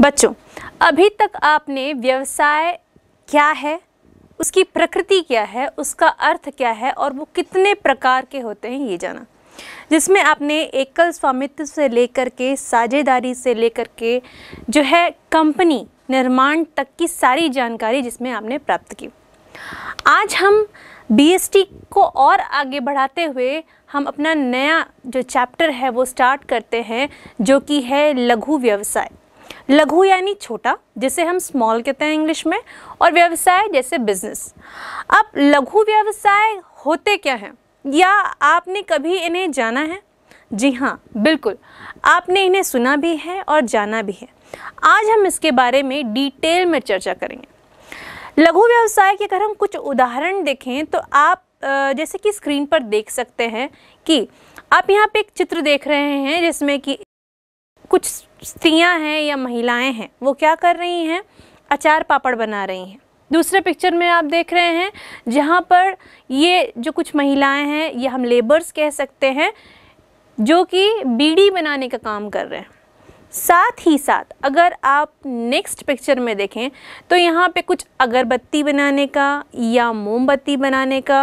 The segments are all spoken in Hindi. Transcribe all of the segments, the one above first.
बच्चों अभी तक आपने व्यवसाय क्या है उसकी प्रकृति क्या है उसका अर्थ क्या है और वो कितने प्रकार के होते हैं ये जाना जिसमें आपने एकल स्वामित्व से लेकर के साझेदारी से लेकर के जो है कंपनी निर्माण तक की सारी जानकारी जिसमें आपने प्राप्त की आज हम बीएसटी को और आगे बढ़ाते हुए हम अपना नया जो चैप्टर है वो स्टार्ट करते हैं जो कि है लघु व्यवसाय लघु यानी छोटा जिसे हम स्मॉल कहते हैं इंग्लिश में और व्यवसाय जैसे बिजनेस अब लघु व्यवसाय होते क्या हैं या आपने कभी इन्हें जाना है जी हाँ बिल्कुल आपने इन्हें सुना भी है और जाना भी है आज हम इसके बारे में डिटेल में चर्चा करेंगे लघु व्यवसाय के अगर हम कुछ उदाहरण देखें तो आप जैसे कि स्क्रीन पर देख सकते हैं कि आप यहाँ पे एक चित्र देख रहे हैं जिसमें कि कुछ स्त्रियां हैं या महिलाएं हैं वो क्या कर रही हैं अचार पापड़ बना रही हैं दूसरे पिक्चर में आप देख रहे हैं जहाँ पर ये जो कुछ महिलाएं हैं या हम लेबर्स कह सकते हैं जो कि बीड़ी बनाने का काम कर रहे हैं साथ ही साथ अगर आप नेक्स्ट पिक्चर में देखें तो यहाँ पे कुछ अगरबत्ती बनाने का या मोमबत्ती बनाने का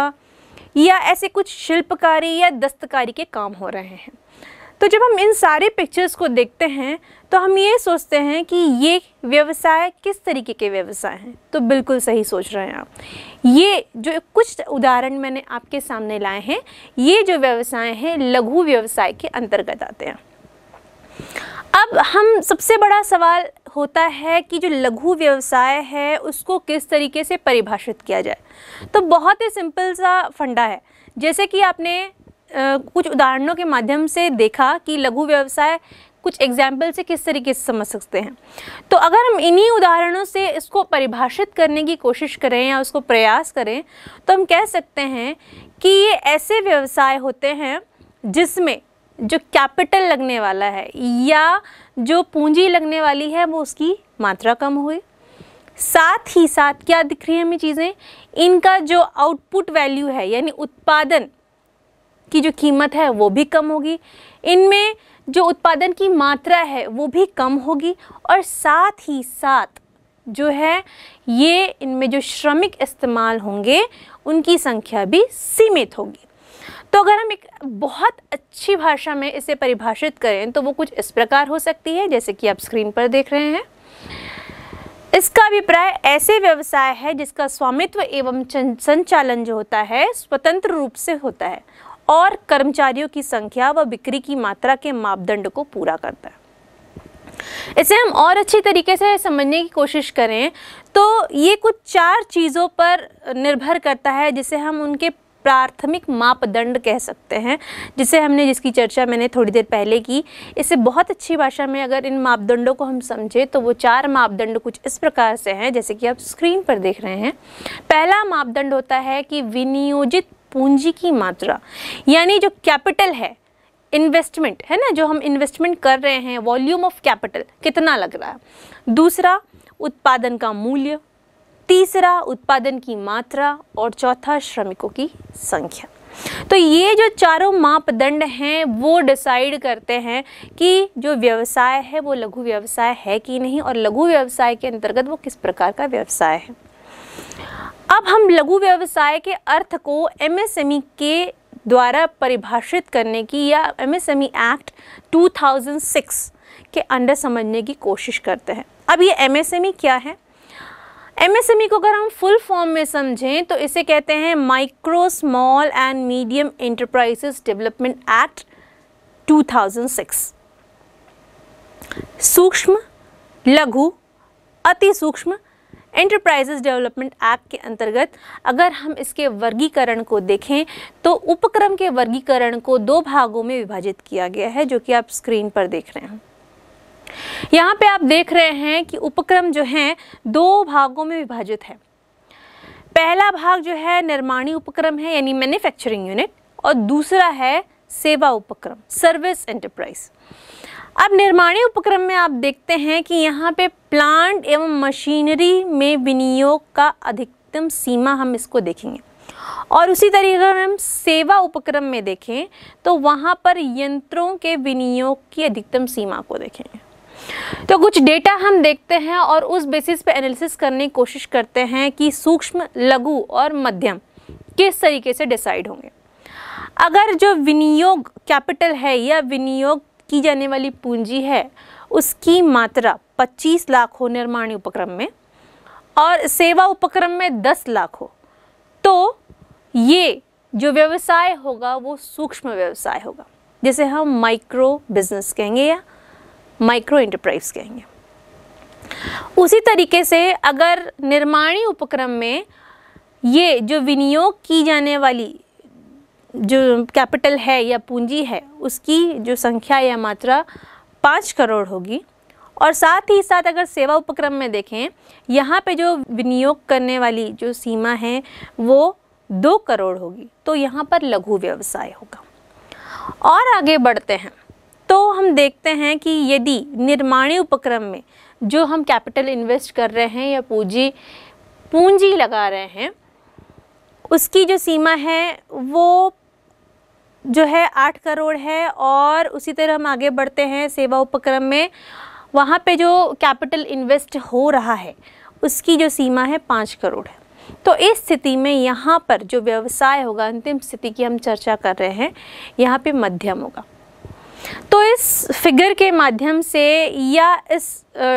या ऐसे कुछ शिल्पकारी या दस्तकारी के काम हो रहे हैं तो जब हम इन सारे पिक्चर्स को देखते हैं तो हम ये सोचते हैं कि ये व्यवसाय किस तरीके के व्यवसाय हैं तो बिल्कुल सही सोच रहे हैं आप ये जो कुछ उदाहरण मैंने आपके सामने लाए हैं ये जो व्यवसाय हैं लघु व्यवसाय के अंतर्गत आते हैं अब हम सबसे बड़ा सवाल होता है कि जो लघु व्यवसाय है उसको किस तरीके से परिभाषित किया जाए तो बहुत ही सिंपल सा फंडा है जैसे कि आपने कुछ उदाहरणों के माध्यम से देखा कि लघु व्यवसाय कुछ एग्जाम्पल से किस तरीके से समझ सकते हैं तो अगर हम इन्हीं उदाहरणों से इसको परिभाषित करने की कोशिश करें या उसको प्रयास करें तो हम कह सकते हैं कि ये ऐसे व्यवसाय होते हैं जिसमें जो कैपिटल लगने वाला है या जो पूंजी लगने वाली है वो उसकी मात्रा कम हुई साथ ही साथ क्या दिख रही है हमें चीज़ें इनका जो आउटपुट वैल्यू है यानी उत्पादन की जो कीमत है वो भी कम होगी इनमें जो उत्पादन की मात्रा है वो भी कम होगी और साथ ही साथ जो है ये इनमें जो श्रमिक इस्तेमाल होंगे उनकी संख्या भी सीमित होगी तो अगर हम एक बहुत अच्छी भाषा में इसे परिभाषित करें तो वो कुछ इस प्रकार हो सकती है जैसे कि आप स्क्रीन पर देख रहे हैं इसका अभिप्राय ऐसे व्यवसाय है जिसका स्वामित्व एवं संचालन जो होता है स्वतंत्र रूप से होता है और कर्मचारियों की संख्या व बिक्री की मात्रा के मापदंड को पूरा करता है इसे हम और अच्छी तरीके से समझने की कोशिश करें तो ये कुछ चार चीज़ों पर निर्भर करता है जिसे हम उनके प्राथमिक मापदंड कह सकते हैं जिसे हमने जिसकी चर्चा मैंने थोड़ी देर पहले की इसे बहुत अच्छी भाषा में अगर इन मापदंडों को हम समझें तो वो चार मापदंड कुछ इस प्रकार से हैं जैसे कि आप स्क्रीन पर देख रहे हैं पहला मापदंड होता है कि विनियोजित पूंजी की मात्रा यानी जो कैपिटल है इन्वेस्टमेंट है ना जो हम इन्वेस्टमेंट कर रहे हैं वॉल्यूम ऑफ कैपिटल कितना लग रहा है दूसरा उत्पादन का मूल्य तीसरा उत्पादन की मात्रा और चौथा श्रमिकों की संख्या तो ये जो चारों मापदंड हैं वो डिसाइड करते हैं कि जो व्यवसाय है वो लघु व्यवसाय है कि नहीं और लघु व्यवसाय के अंतर्गत वो किस प्रकार का व्यवसाय है अब हम लघु व्यवसाय के अर्थ को एमएसएमई e के द्वारा परिभाषित करने की या एमएसएमई एक्ट 2006 के अंडर समझने की कोशिश करते हैं अब ये एमएसएमई e क्या है एमएसएमई e को अगर हम फुल फॉर्म में समझें तो इसे कहते हैं micro small and medium enterprises development act 2006 सूक्ष्म लघु अति सूक्ष्म एंटरप्राइजेस डेवलपमेंट एक्ट के अंतर्गत अगर हम इसके वर्गीकरण को देखें तो उपक्रम के वर्गीकरण को दो भागों में विभाजित किया गया है जो कि आप स्क्रीन पर देख रहे हैं यहाँ पे आप देख रहे हैं कि उपक्रम जो है दो भागों में विभाजित है पहला भाग जो है निर्माणी उपक्रम है यानी मैन्युफैक्चरिंग यूनिट और दूसरा है सेवा उपक्रम सर्विस एंटरप्राइज अब निर्माणी उपक्रम में आप देखते हैं कि यहाँ पे प्लांट एवं मशीनरी में विनियोग का अधिकतम सीमा हम इसको देखेंगे और उसी तरीके अगर हम सेवा उपक्रम में देखें तो वहाँ पर यंत्रों के विनियोग की अधिकतम सीमा को देखेंगे तो कुछ डेटा हम देखते हैं और उस बेसिस पे एनालिसिस करने की कोशिश करते हैं कि सूक्ष्म लघु और मध्यम किस तरीके से डिसाइड होंगे अगर जो विनियोग कैपिटल है या विनियोग की जाने वाली पूंजी है उसकी मात्रा 25 लाख हो निर्माण उपक्रम में और सेवा उपक्रम में 10 लाख हो तो ये जो व्यवसाय होगा वो सूक्ष्म व्यवसाय होगा जिसे हम माइक्रो बिजनेस कहेंगे या माइक्रो इंटरप्राइज कहेंगे उसी तरीके से अगर निर्माणी उपक्रम में ये जो विनियोग की जाने वाली जो कैपिटल है या पूंजी है उसकी जो संख्या या मात्रा पाँच करोड़ होगी और साथ ही साथ अगर सेवा उपक्रम में देखें यहाँ पे जो विनियोग करने वाली जो सीमा है वो दो करोड़ होगी तो यहाँ पर लघु व्यवसाय होगा और आगे बढ़ते हैं तो हम देखते हैं कि यदि निर्माणी उपक्रम में जो हम कैपिटल इन्वेस्ट कर रहे हैं या पूंजी पूंजी लगा रहे हैं उसकी जो सीमा है वो जो है आठ करोड़ है और उसी तरह हम आगे बढ़ते हैं सेवा उपक्रम में वहाँ पे जो कैपिटल इन्वेस्ट हो रहा है उसकी जो सीमा है पाँच करोड़ है तो इस स्थिति में यहाँ पर जो व्यवसाय होगा अंतिम स्थिति की हम चर्चा कर रहे हैं यहाँ पे मध्यम होगा तो इस फिगर के माध्यम से या इस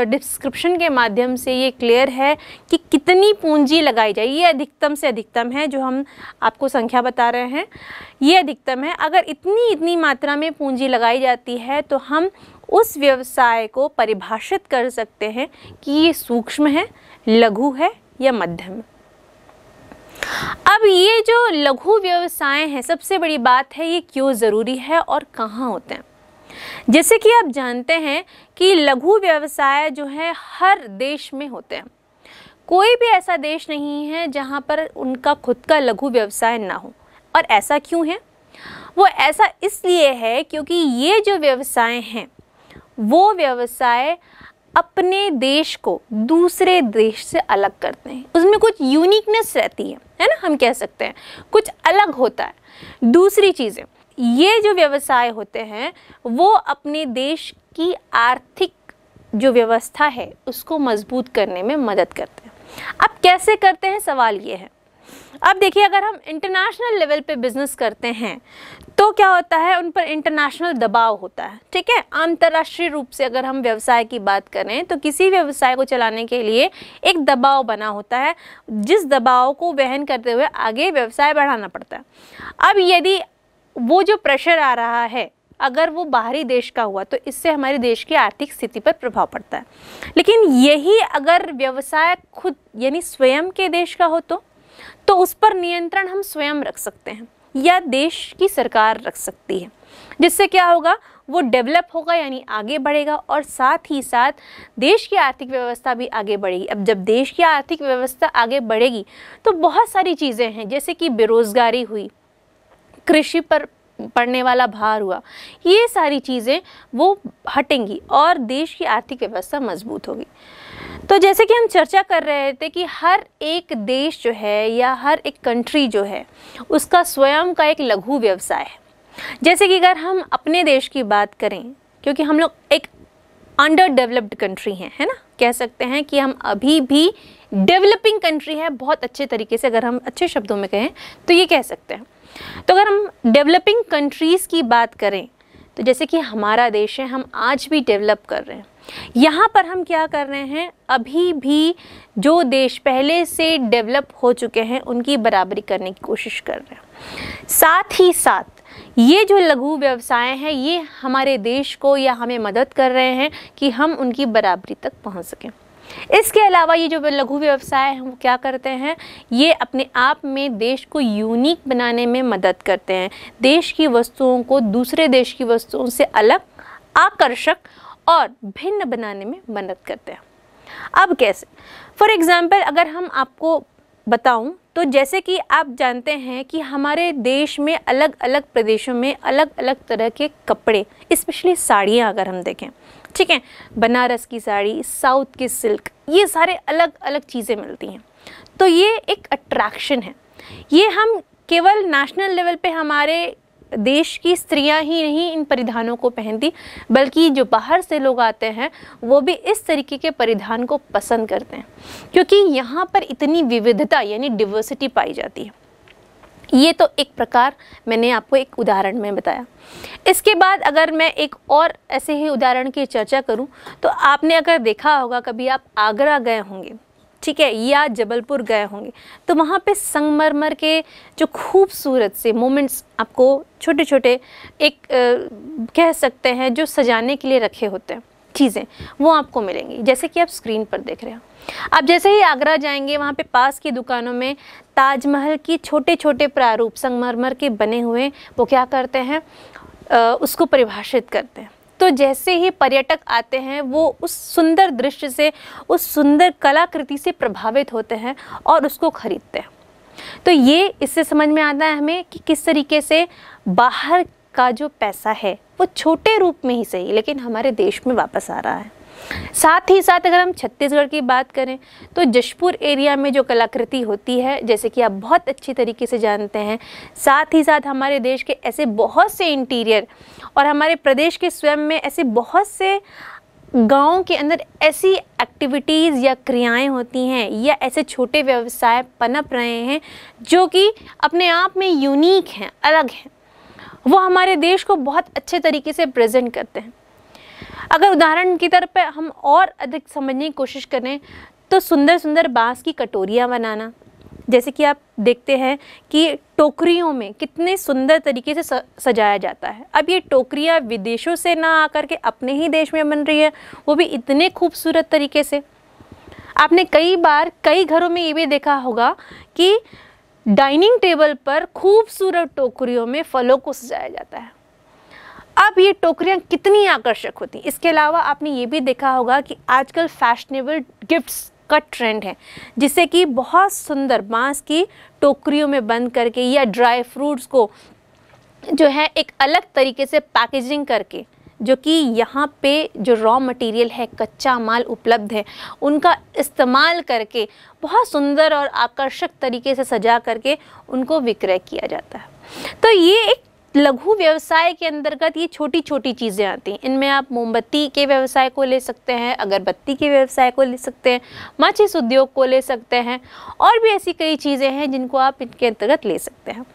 डिस्क्रिप्शन के माध्यम से ये क्लियर है कि कितनी पूंजी लगाई जाए ये अधिकतम से अधिकतम है जो हम आपको संख्या बता रहे हैं ये अधिकतम है अगर इतनी इतनी मात्रा में पूंजी लगाई जाती है तो हम उस व्यवसाय को परिभाषित कर सकते हैं कि ये सूक्ष्म है लघु है या मध्यम अब ये जो लघु व्यवसाय हैं सबसे बड़ी बात है ये क्यों ज़रूरी है और कहाँ होते हैं जैसे कि आप जानते हैं कि लघु व्यवसाय जो है हर देश में होते हैं कोई भी ऐसा देश नहीं है जहां पर उनका खुद का लघु व्यवसाय ना हो और ऐसा क्यों है वो ऐसा इसलिए है क्योंकि ये जो व्यवसाय हैं वो व्यवसाय अपने देश को दूसरे देश से अलग करते हैं उसमें कुछ यूनिकनेस रहती है है ना हम कह सकते हैं कुछ अलग होता है दूसरी चीज़ें ये जो व्यवसाय होते हैं वो अपने देश की आर्थिक जो व्यवस्था है उसको मजबूत करने में मदद करते हैं अब कैसे करते हैं सवाल ये है अब देखिए अगर हम इंटरनेशनल लेवल पे बिजनेस करते हैं तो क्या होता है उन पर इंटरनेशनल दबाव होता है ठीक है अंतर्राष्ट्रीय रूप से अगर हम व्यवसाय की बात करें तो किसी व्यवसाय को चलाने के लिए एक दबाव बना होता है जिस दबाव को वहन करते हुए आगे व्यवसाय बढ़ाना पड़ता है अब यदि वो जो प्रेशर आ रहा है अगर वो बाहरी देश का हुआ तो इससे हमारे देश की आर्थिक स्थिति पर प्रभाव पड़ता है लेकिन यही अगर व्यवसाय खुद यानी स्वयं के देश का हो तो तो उस पर नियंत्रण हम स्वयं रख सकते हैं या देश की सरकार रख सकती है जिससे क्या होगा वो डेवलप होगा यानी आगे बढ़ेगा और साथ ही साथ देश की आर्थिक व्यवस्था भी आगे बढ़ेगी अब जब देश की आर्थिक व्यवस्था आगे बढ़ेगी तो बहुत सारी चीज़ें हैं जैसे कि बेरोज़गारी हुई कृषि पर पड़ने वाला भार हुआ ये सारी चीज़ें वो हटेंगी और देश की आर्थिक व्यवस्था मजबूत होगी तो जैसे कि हम चर्चा कर रहे थे कि हर एक देश जो है या हर एक कंट्री जो है उसका स्वयं का एक लघु व्यवसाय है जैसे कि अगर हम अपने देश की बात करें क्योंकि हम लोग एक अंडर डेवलप्ड कंट्री हैं है ना कह सकते हैं कि हम अभी भी डेवलपिंग कंट्री है बहुत अच्छे तरीके से अगर हम अच्छे शब्दों में कहें तो ये कह सकते हैं तो अगर हम डेवलपिंग कंट्रीज़ की बात करें तो जैसे कि हमारा देश है हम आज भी डेवलप कर रहे हैं यहाँ पर हम क्या कर रहे हैं अभी भी जो देश पहले से डेवलप हो चुके हैं उनकी बराबरी करने की कोशिश कर रहे हैं साथ ही साथ ये जो लघु व्यवसाय हैं ये हमारे देश को या हमें मदद कर रहे हैं कि हम उनकी बराबरी तक पहुँच सकें इसके अलावा ये जो लघु व्यवसाय हैं वो क्या करते हैं ये अपने आप में देश को यूनिक बनाने में मदद करते हैं देश की वस्तुओं को दूसरे देश की वस्तुओं से अलग आकर्षक और भिन्न बनाने में मदद करते हैं अब कैसे फॉर एग्ज़ाम्पल अगर हम आपको बताऊं तो जैसे कि आप जानते हैं कि हमारे देश में अलग अलग प्रदेशों में अलग अलग तरह के कपड़े स्पेशली साड़ियाँ अगर हम देखें ठीक है बनारस की साड़ी साउथ की सिल्क ये सारे अलग अलग चीज़ें मिलती हैं तो ये एक अट्रैक्शन है ये हम केवल नेशनल लेवल पे हमारे देश की स्त्रियां ही नहीं इन परिधानों को पहनती बल्कि जो बाहर से लोग आते हैं वो भी इस तरीके के परिधान को पसंद करते हैं क्योंकि यहाँ पर इतनी विविधता यानी डिवर्सिटी पाई जाती है ये तो एक प्रकार मैंने आपको एक उदाहरण में बताया इसके बाद अगर मैं एक और ऐसे ही उदाहरण की चर्चा करूं तो आपने अगर देखा होगा कभी आप आगरा गए होंगे ठीक है या जबलपुर गए होंगे तो वहाँ पे संगमरमर के जो खूबसूरत से मोमेंट्स आपको छोटे छोटे एक आ, कह सकते हैं जो सजाने के लिए रखे होते हैं चीज़ें वो आपको मिलेंगी जैसे कि आप स्क्रीन पर देख रहे हो आप जैसे ही आगरा जाएंगे वहाँ पे पास की दुकानों में ताजमहल की छोटे छोटे प्रारूप संगमरमर के बने हुए वो क्या करते हैं आ, उसको परिभाषित करते हैं तो जैसे ही पर्यटक आते हैं वो उस सुंदर दृश्य से उस सुंदर कलाकृति से प्रभावित होते हैं और उसको खरीदते हैं तो ये इससे समझ में आता है हमें कि किस तरीके से बाहर का जो पैसा है वो छोटे रूप में ही सही लेकिन हमारे देश में वापस आ रहा है साथ ही साथ अगर हम छत्तीसगढ़ की बात करें तो जशपुर एरिया में जो कलाकृति होती है जैसे कि आप बहुत अच्छी तरीके से जानते हैं साथ ही साथ हमारे देश के ऐसे बहुत से इंटीरियर और हमारे प्रदेश के स्वयं में ऐसे बहुत से गाँव के अंदर ऐसी एक्टिविटीज़ या क्रियाएं होती हैं या ऐसे छोटे व्यवसाय पनप रहे हैं जो कि अपने आप में यूनिक हैं अलग हैं वो हमारे देश को बहुत अच्छे तरीके से प्रेजेंट करते हैं अगर उदाहरण की तरफ हम और अधिक समझने की कोशिश करें तो सुंदर सुंदर बाँस की कटोरियाँ बनाना जैसे कि आप देखते हैं कि टोकरियों में कितने सुंदर तरीके से सजाया जाता है अब ये टोकरियाँ विदेशों से ना आकर के अपने ही देश में बन रही है वो भी इतने खूबसूरत तरीके से आपने कई बार कई घरों में ये भी देखा होगा कि डाइनिंग टेबल पर खूबसूरत टोकरियों में फलों को सजाया जाता है अब ये टोकरियाँ कितनी आकर्षक होती हैं इसके अलावा आपने ये भी देखा होगा कि आजकल फैशनेबल गिफ्ट्स का ट्रेंड है जिससे कि बहुत सुंदर बांस की टोकरियों में बंद करके या ड्राई फ्रूट्स को जो है एक अलग तरीके से पैकेजिंग करके जो कि यहाँ पे जो रॉ मटेरियल है कच्चा माल उपलब्ध है उनका इस्तेमाल करके बहुत सुंदर और आकर्षक तरीके से सजा करके उनको विक्रय किया जाता है तो ये एक लघु व्यवसाय के अंतर्गत ये छोटी छोटी चीज़ें आती हैं इनमें आप मोमबत्ती के व्यवसाय को ले सकते हैं अगरबत्ती के व्यवसाय को ले सकते हैं माचिस उद्योग को ले सकते हैं और भी ऐसी कई चीज़ें हैं जिनको आप इनके अंतर्गत ले सकते हैं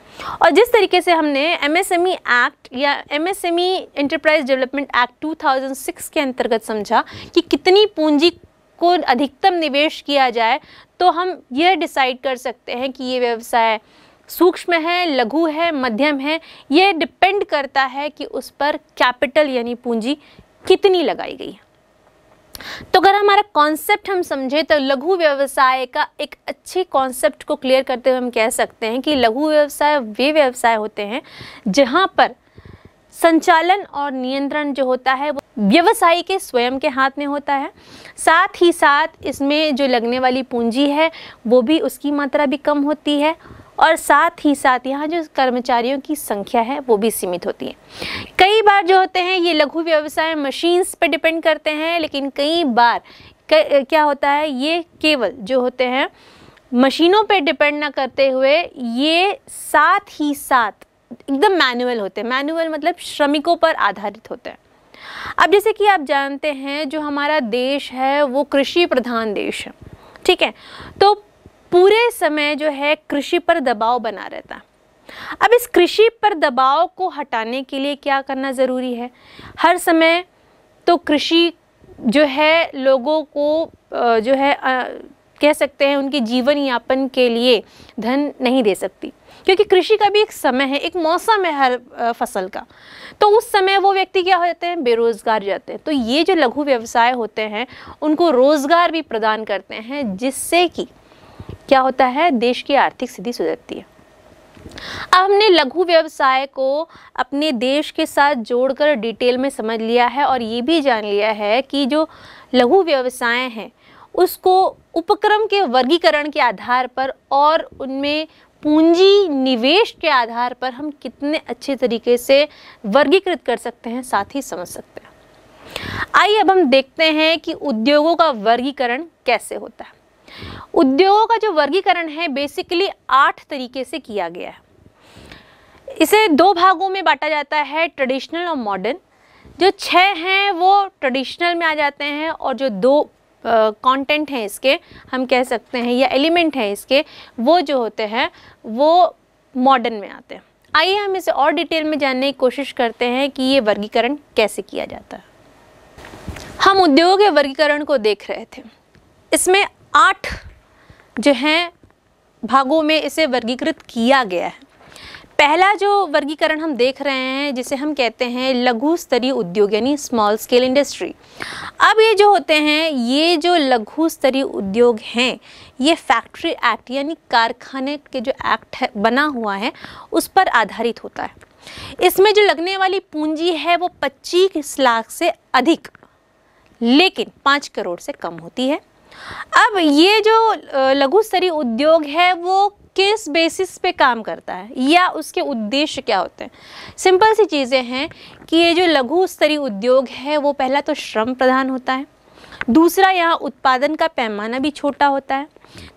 और जिस तरीके से हमने ई एक्ट e या M M S E enterprise development act six के अंतर्गत समझा कि कितनी पूंजी को अधिकतम निवेश किया जाए तो हम यह डिसाइड कर सकते हैं कि ये व्यवसाय सूक्ष्म है लघु है मध्यम है ये डिपेंड करता है कि उस पर कैपिटल यानी पूंजी कितनी लगाई गई है तो अगर हमारा कॉन्सेप्ट हम समझे तो लघु व्यवसाय का एक अच्छे कॉन्सेप्ट को क्लियर करते हुए हम कह सकते हैं कि लघु व्यवसाय वे व्यवसाय होते हैं जहाँ पर संचालन और नियंत्रण जो होता है वो व्यवसायी के स्वयं के हाथ में होता है साथ ही साथ इसमें जो लगने वाली पूंजी है वो भी उसकी मात्रा भी कम होती है और साथ ही साथ यहाँ जो कर्मचारियों की संख्या है वो भी सीमित होती है कई बार जो होते हैं ये लघु व्यवसाय मशीन्स पर डिपेंड करते हैं लेकिन कई बार क्या होता है ये केवल जो होते हैं मशीनों पर डिपेंड ना करते हुए ये साथ ही साथ एकदम मैनुअल होते हैं मैनुअल मतलब श्रमिकों पर आधारित होते हैं अब जैसे कि आप जानते हैं जो हमारा देश है वो कृषि प्रधान देश है ठीक है तो पूरे समय जो है कृषि पर दबाव बना रहता है अब इस कृषि पर दबाव को हटाने के लिए क्या करना ज़रूरी है हर समय तो कृषि जो है लोगों को जो है कह सकते हैं उनके जीवन यापन के लिए धन नहीं दे सकती क्योंकि कृषि का भी एक समय है एक मौसम है हर फसल का तो उस समय वो व्यक्ति क्या हो जाते हैं बेरोज़गार जाते हैं तो ये जो लघु व्यवसाय होते हैं उनको रोज़गार भी प्रदान करते हैं जिससे कि क्या होता है देश की आर्थिक स्थिति सुधरती है अब हमने लघु व्यवसाय को अपने देश के साथ जोड़कर डिटेल में समझ लिया है और ये भी जान लिया है कि जो लघु व्यवसाय हैं उसको उपक्रम के वर्गीकरण के आधार पर और उनमें पूंजी निवेश के आधार पर हम कितने अच्छे तरीके से वर्गीकृत कर सकते हैं साथ ही समझ सकते हैं आइए अब हम देखते हैं कि उद्योगों का वर्गीकरण कैसे होता है उद्योगों का जो वर्गीकरण है बेसिकली आठ तरीके से किया गया है इसे दो भागों में बांटा जाता है ट्रेडिशनल और मॉडर्न जो छः हैं वो ट्रेडिशनल में आ जाते हैं और जो दो कंटेंट हैं इसके हम कह सकते हैं या एलिमेंट हैं इसके वो जो होते हैं वो मॉडर्न में आते हैं आइए हम इसे और डिटेल में जानने की कोशिश करते हैं कि ये वर्गीकरण कैसे किया जाता है हम उद्योग के वर्गीकरण को देख रहे थे इसमें आठ जो हैं भागों में इसे वर्गीकृत किया गया है पहला जो वर्गीकरण हम देख रहे हैं जिसे हम कहते हैं लघु स्तरीय उद्योग यानी स्मॉल स्केल इंडस्ट्री अब ये जो होते हैं ये जो लघु स्तरीय उद्योग हैं ये फैक्ट्री एक्ट यानी कारखाने के जो एक्ट है बना हुआ है उस पर आधारित होता है इसमें जो लगने वाली पूंजी है वो पच्चीस लाख से अधिक लेकिन पाँच करोड़ से कम होती है अब ये जो लघु स्तरीय उद्योग है वो किस बेसिस पे काम करता है या उसके उद्देश्य क्या होते हैं सिंपल सी चीज़ें हैं कि ये जो लघु स्तरीय उद्योग है वो पहला तो श्रम प्रधान होता है दूसरा यहाँ उत्पादन का पैमाना भी छोटा होता है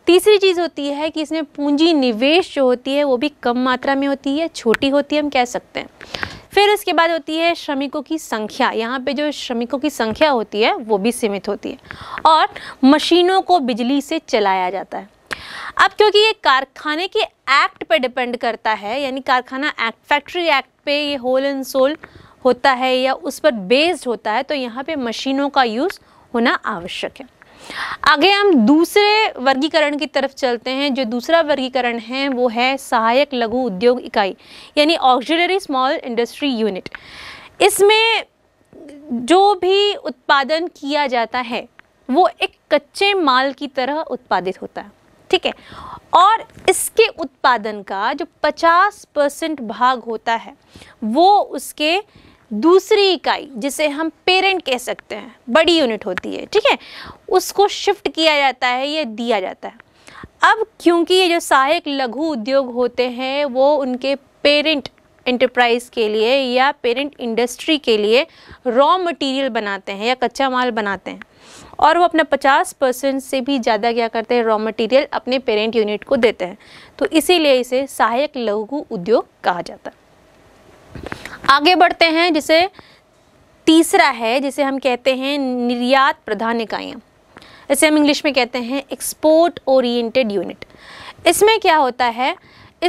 तीसरी चीज़ होती है कि इसमें पूंजी निवेश जो होती है वो भी कम मात्रा में होती है छोटी होती है हम कह सकते हैं फिर इसके बाद होती है श्रमिकों की संख्या यहाँ पे जो श्रमिकों की संख्या होती है वो भी सीमित होती है और मशीनों को बिजली से चलाया जाता है अब क्योंकि ये कारखाने के एक्ट पे डिपेंड करता है यानी कारखाना एक्ट फैक्ट्री एक्ट पे ये होल एंड सोल होता है या उस पर बेस्ड होता है तो यहाँ पे मशीनों का यूज़ होना आवश्यक है आगे हम दूसरे वर्गीकरण की तरफ चलते हैं जो दूसरा वर्गीकरण है वो है सहायक लघु उद्योग इकाई यानी ऑक्जिलरी स्मॉल इंडस्ट्री यूनिट इसमें जो भी उत्पादन किया जाता है वो एक कच्चे माल की तरह उत्पादित होता है ठीक है और इसके उत्पादन का जो 50 परसेंट भाग होता है वो उसके दूसरी इकाई जिसे हम पेरेंट कह सकते हैं बड़ी यूनिट होती है ठीक है उसको शिफ्ट किया जाता है या दिया जाता है अब क्योंकि ये जो सहायक लघु उद्योग होते हैं वो उनके पेरेंट इंटरप्राइज के लिए या पेरेंट इंडस्ट्री के लिए रॉ मटेरियल बनाते हैं या कच्चा माल बनाते हैं और वो अपना 50 परसेंट से भी ज़्यादा क्या करते हैं रॉ मटेरियल अपने पेरेंट यूनिट को देते हैं तो इसीलिए इसे सहायक लघु उद्योग कहा जाता है आगे बढ़ते हैं जिसे तीसरा है जिसे हम कहते हैं निर्यात प्रधान इकाइयाँ इसे हम इंग्लिश में कहते हैं एक्सपोर्ट ओरिएंटेड यूनिट इसमें क्या होता है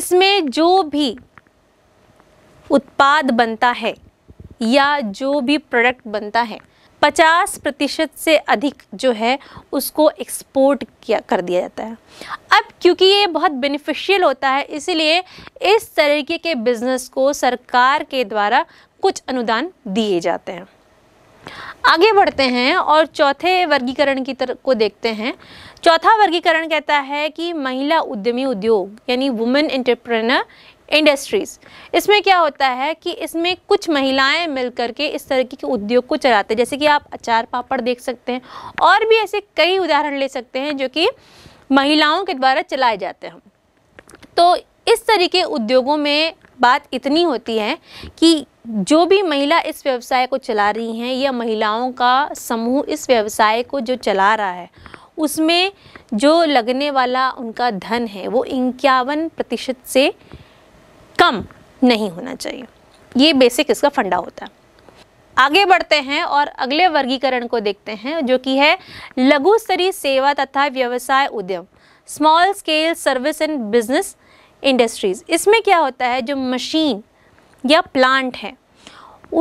इसमें जो भी उत्पाद बनता है या जो भी प्रोडक्ट बनता है पचास प्रतिशत से अधिक जो है उसको एक्सपोर्ट किया कर दिया जाता है अब क्योंकि ये बहुत बेनिफिशियल होता है इसीलिए इस तरीके के बिज़नेस को सरकार के द्वारा कुछ अनुदान दिए जाते हैं आगे बढ़ते हैं और चौथे वर्गीकरण की तरफ को देखते हैं चौथा वर्गीकरण कहता है कि महिला उद्यमी उद्योग यानी वुमेन एंटरप्रेनर इंडस्ट्रीज़ इसमें क्या होता है कि इसमें कुछ महिलाएं मिलकर के इस तरीके के उद्योग को चलाते हैं जैसे कि आप अचार पापड़ देख सकते हैं और भी ऐसे कई उदाहरण ले सकते हैं जो कि महिलाओं के द्वारा चलाए जाते हैं तो इस तरीके उद्योगों में बात इतनी होती है कि जो भी महिला इस व्यवसाय को चला रही हैं या महिलाओं का समूह इस व्यवसाय को जो चला रहा है उसमें जो लगने वाला उनका धन है वो इक्यावन प्रतिशत से कम नहीं होना चाहिए ये बेसिक इसका फंडा होता है आगे बढ़ते हैं और अगले वर्गीकरण को देखते हैं जो कि है लघु स्तरीय सेवा तथा व्यवसाय उद्यम small scale service and business industries इसमें क्या होता है जो मशीन या प्लांट है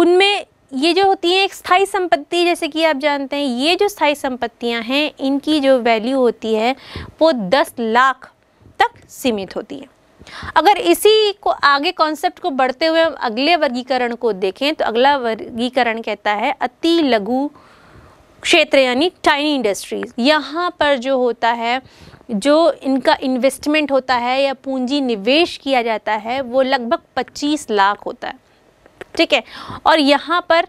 उनमें ये जो होती हैं एक स्थायी संपत्ति जैसे कि आप जानते हैं ये जो स्थायी संपत्तियां हैं इनकी जो वैल्यू होती है वो दस लाख तक सीमित होती है अगर इसी को आगे कॉन्सेप्ट को बढ़ते हुए हम अगले वर्गीकरण को देखें तो अगला वर्गीकरण कहता है अति लघु क्षेत्र यानी टाइनी इंडस्ट्रीज यहाँ पर जो होता है जो इनका इन्वेस्टमेंट होता है या पूंजी निवेश किया जाता है वो लगभग 25 लाख होता है ठीक है और यहाँ पर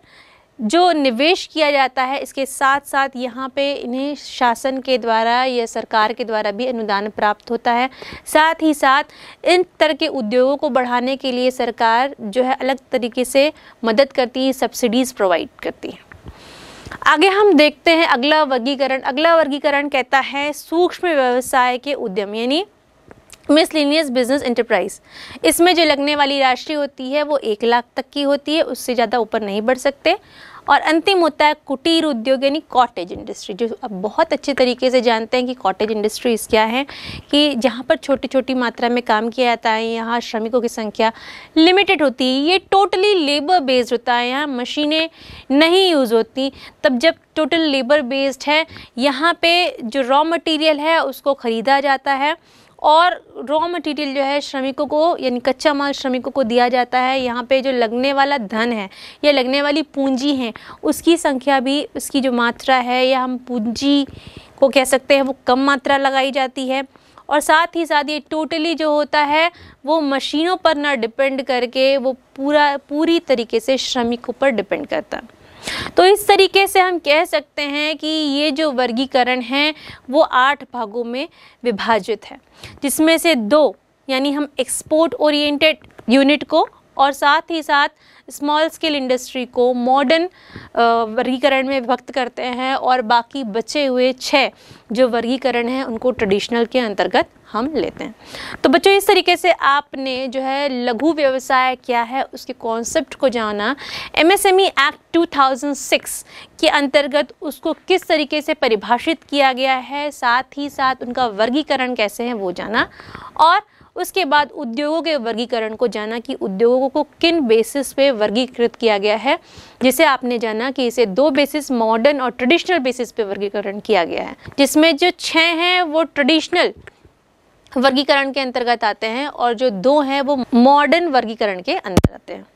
जो निवेश किया जाता है इसके साथ साथ यहाँ पे इन्हें शासन के द्वारा या सरकार के द्वारा भी अनुदान प्राप्त होता है साथ ही साथ इन तरह के उद्योगों को बढ़ाने के लिए सरकार जो है अलग तरीके से मदद करती है सब्सिडीज़ प्रोवाइड करती है आगे हम देखते हैं अगला वर्गीकरण अगला वर्गीकरण कहता है सूक्ष्म व्यवसाय के उद्यम यानी मिसलिनियस बिजनेस इंटरप्राइज इसमें जो लगने वाली राशि होती है वो एक लाख तक की होती है उससे ज़्यादा ऊपर नहीं बढ़ सकते और अंतिम होता है कुटीर उद्योग यानी कॉटेज इंडस्ट्री जो अब बहुत अच्छे तरीके से जानते हैं कि कॉटेज इंडस्ट्रीज़ क्या है कि जहाँ पर छोटी छोटी मात्रा में काम किया जाता है यहाँ श्रमिकों की संख्या लिमिटेड होती है ये टोटली लेबर बेस्ड होता है यहाँ मशीनें नहीं यूज़ होती तब जब टोटल लेबर बेस्ड है यहाँ पे जो रॉ मटेरियल है उसको ख़रीदा जाता है और रॉ मटेरियल जो है श्रमिकों को यानी कच्चा माल श्रमिकों को दिया जाता है यहाँ पे जो लगने वाला धन है या लगने वाली पूंजी है उसकी संख्या भी उसकी जो मात्रा है या हम पूंजी को कह सकते हैं वो कम मात्रा लगाई जाती है और साथ ही साथ ये टोटली जो होता है वो मशीनों पर ना डिपेंड करके वो पूरा पूरी तरीके से श्रमिकों पर डिपेंड करता है तो इस तरीके से हम कह सकते हैं कि ये जो वर्गीकरण है वो आठ भागों में विभाजित है जिसमें से दो यानी हम एक्सपोर्ट ओरिएंटेड यूनिट को और साथ ही साथ स्मॉल स्केल इंडस्ट्री को मॉडर्न वर्गीकरण में विभक्त करते हैं और बाकी बचे हुए छः जो वर्गीकरण हैं उनको ट्रेडिशनल के अंतर्गत हम लेते हैं तो बच्चों इस तरीके से आपने जो है लघु व्यवसाय क्या है उसके कॉन्सेप्ट को जाना एमएसएमई एक्ट 2006 के अंतर्गत उसको किस तरीके से परिभाषित किया गया है साथ ही साथ उनका वर्गीकरण कैसे है वो जाना और उसके बाद उद्योगों के वर्गीकरण को जाना कि उद्योगों को किन बेसिस पे वर्गीकृत किया गया है जिसे आपने जाना कि इसे दो बेसिस मॉडर्न और ट्रेडिशनल बेसिस पे वर्गीकरण किया गया है जिसमें जो छः हैं वो ट्रेडिशनल वर्गीकरण के अंतर्गत आते हैं और जो दो हैं वो मॉडर्न वर्गीकरण के अंतर्गत आते हैं